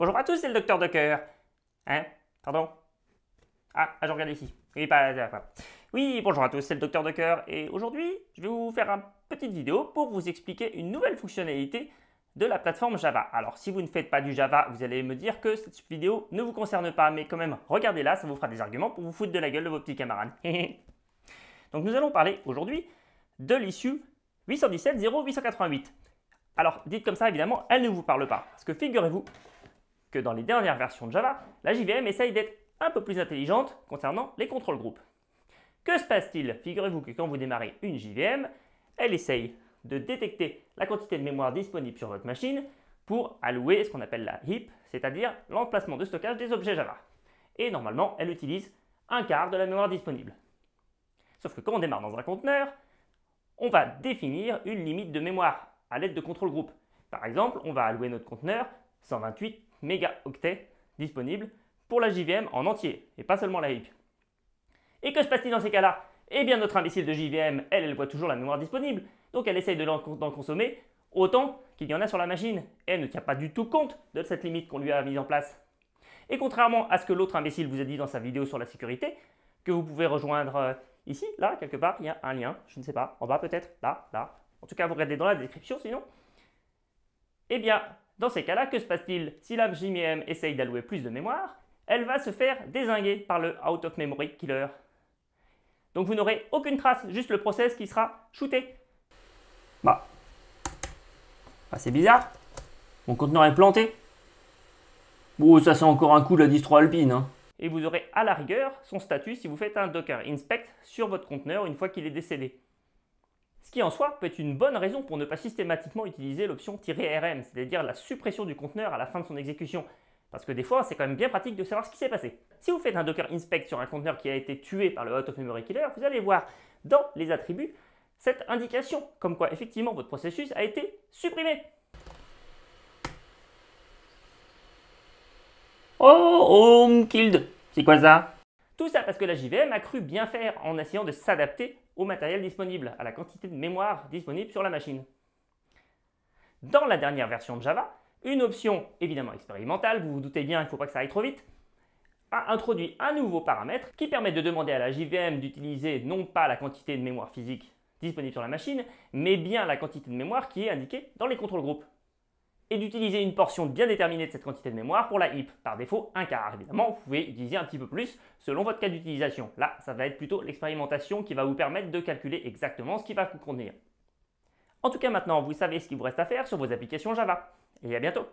Bonjour à tous, c'est le docteur Docker. Hein Pardon Ah, ah je regarde ici. Oui, pas la Oui, bonjour à tous, c'est le docteur Docker. Et aujourd'hui, je vais vous faire une petite vidéo pour vous expliquer une nouvelle fonctionnalité de la plateforme Java. Alors, si vous ne faites pas du Java, vous allez me dire que cette vidéo ne vous concerne pas. Mais quand même, regardez-la, ça vous fera des arguments pour vous foutre de la gueule de vos petits camarades. Donc, nous allons parler aujourd'hui de l'issue 817 Alors, dites comme ça, évidemment, elle ne vous parle pas. Parce que figurez-vous que dans les dernières versions de Java, la JVM essaye d'être un peu plus intelligente concernant les contrôles groupes. Que se passe-t-il Figurez-vous que quand vous démarrez une JVM, elle essaye de détecter la quantité de mémoire disponible sur votre machine pour allouer ce qu'on appelle la heap, c'est-à-dire l'emplacement de stockage des objets Java. Et normalement, elle utilise un quart de la mémoire disponible. Sauf que quand on démarre dans un conteneur, on va définir une limite de mémoire à l'aide de contrôle groupe. Par exemple, on va allouer notre conteneur 128 mégaoctets disponibles pour la JVM en entier, et pas seulement la HIP. Et que se passe-t-il dans ces cas-là Eh bien, notre imbécile de JVM, elle, elle voit toujours la mémoire disponible, donc elle essaye d'en l'en consommer autant qu'il y en a sur la machine, elle ne tient pas du tout compte de cette limite qu'on lui a mise en place. Et contrairement à ce que l'autre imbécile vous a dit dans sa vidéo sur la sécurité, que vous pouvez rejoindre euh, ici, là, quelque part, il y a un lien, je ne sais pas, en bas peut-être, là, là. En tout cas, vous regardez dans la description sinon. Eh bien, dans ces cas-là, que se passe-t-il Si la JMM essaye d'allouer plus de mémoire, elle va se faire désinguer par le out of memory killer. Donc vous n'aurez aucune trace, juste le process qui sera shooté. Bah, bah c'est bizarre. Mon conteneur est planté. Bon, ça c'est encore un coup de la distro alpine. Hein. Et vous aurez à la rigueur son statut si vous faites un Docker inspect sur votre conteneur une fois qu'il est décédé. Ce qui en soi peut être une bonne raison pour ne pas systématiquement utiliser l'option "-rm", c'est-à-dire la suppression du conteneur à la fin de son exécution. Parce que des fois, c'est quand même bien pratique de savoir ce qui s'est passé. Si vous faites un docker inspect sur un conteneur qui a été tué par le out of memory killer, vous allez voir dans les attributs cette indication, comme quoi effectivement votre processus a été supprimé. Oh, killed, c'est quoi ça tout ça parce que la JVM a cru bien faire en essayant de s'adapter au matériel disponible, à la quantité de mémoire disponible sur la machine. Dans la dernière version de Java, une option évidemment expérimentale, vous vous doutez bien, il ne faut pas que ça aille trop vite, a introduit un nouveau paramètre qui permet de demander à la JVM d'utiliser non pas la quantité de mémoire physique disponible sur la machine, mais bien la quantité de mémoire qui est indiquée dans les contrôles groupes et d'utiliser une portion bien déterminée de cette quantité de mémoire pour la HIP. Par défaut, un quart. Évidemment, vous pouvez utiliser un petit peu plus selon votre cas d'utilisation. Là, ça va être plutôt l'expérimentation qui va vous permettre de calculer exactement ce qui va vous contenir. En tout cas, maintenant, vous savez ce qu'il vous reste à faire sur vos applications Java. Et à bientôt